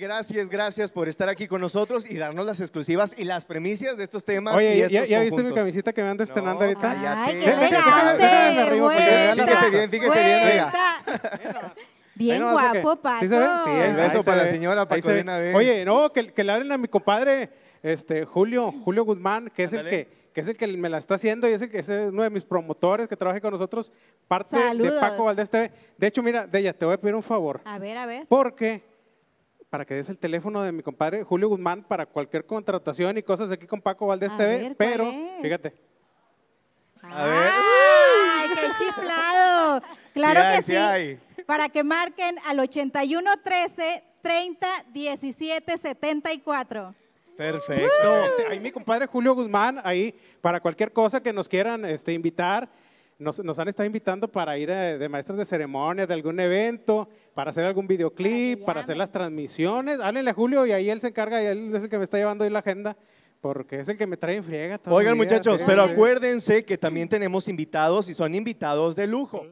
Gracias, gracias por estar aquí con nosotros y darnos las exclusivas y las premisas de estos temas. Oye, ¿ya, viste mi camisita que me ando estrenando ahorita? ¡Ay, bien, guapo, Paco. beso para la señora Oye, no, que, le hablen a mi compadre este, Julio, Julio Guzmán, que es el que que es el que me la está haciendo y es, el que es uno de mis promotores que trabaja con nosotros, parte de Paco Valdés TV. De hecho, mira, Deya, te voy a pedir un favor. A ver, a ver. Porque para que des el teléfono de mi compadre Julio Guzmán para cualquier contratación y cosas aquí con Paco Valdés TV, pero fíjate. A ver. ¡Ay, qué chiflado! Claro que sí. Para que marquen al 13 30 17 74. Perfecto. Ahí mi compadre Julio Guzmán, ahí para cualquier cosa que nos quieran este, invitar, nos, han estado invitando para ir eh, de maestros de ceremonia, de algún evento para hacer algún videoclip, para, hacer las transmisiones. Háblenle a Julio y ahí él se encarga y él es el que me está llevando hoy la agenda. Porque es el que me trae en friega. Oigan, muchachos, pero acuérdense que también tenemos invitados y son invitados de lujo.